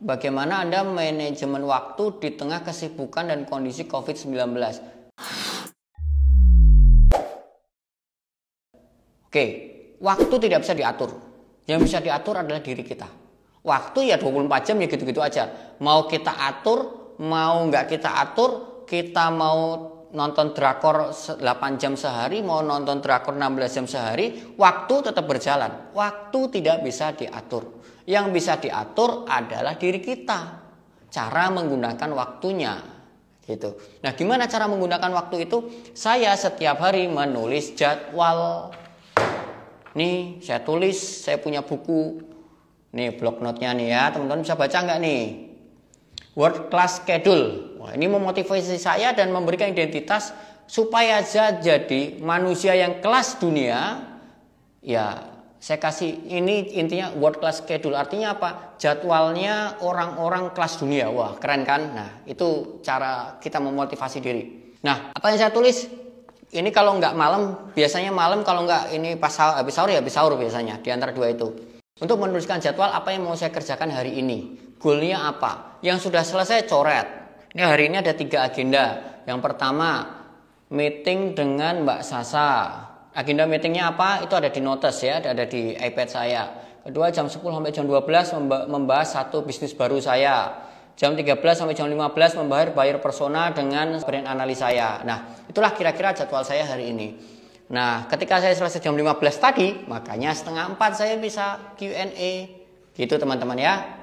Bagaimana Anda manajemen waktu di tengah kesibukan dan kondisi COVID-19? Oke, waktu tidak bisa diatur. Yang bisa diatur adalah diri kita. Waktu ya 24 jam ya gitu-gitu aja. Mau kita atur, mau nggak kita atur, kita mau nonton drakor 8 jam sehari, mau nonton drakor 16 jam sehari, waktu tetap berjalan. Waktu tidak bisa diatur. Yang bisa diatur adalah diri kita. Cara menggunakan waktunya. Gitu. Nah, gimana cara menggunakan waktu itu? Saya setiap hari menulis jadwal. Nih, saya tulis, saya punya buku. Nih, blog note nih ya, teman-teman bisa baca nggak nih? World class schedule Wah, ini memotivasi saya dan memberikan identitas supaya saya jadi manusia yang kelas dunia. Ya, saya kasih ini intinya world class schedule. Artinya apa? Jadwalnya orang-orang kelas dunia. Wah, keren kan? Nah, itu cara kita memotivasi diri. Nah, apa yang saya tulis? Ini kalau nggak malam, biasanya malam kalau nggak ini pas habis sahur ya habis sahur biasanya di antara dua itu. Untuk menuliskan jadwal apa yang mau saya kerjakan hari ini. Goalnya apa? Yang sudah selesai coret ini hari ini ada tiga agenda. Yang pertama, meeting dengan Mbak Sasa. Agenda meetingnya apa? Itu ada di notes ya, ada di iPad saya. Kedua jam 10 sampai jam 12 membahas satu bisnis baru saya. Jam 13 sampai jam 15 membahas buyer persona dengan brand analis saya. Nah, itulah kira-kira jadwal saya hari ini. Nah, ketika saya selesai jam 15 tadi, makanya setengah 4 saya bisa Q&A. Gitu teman-teman ya.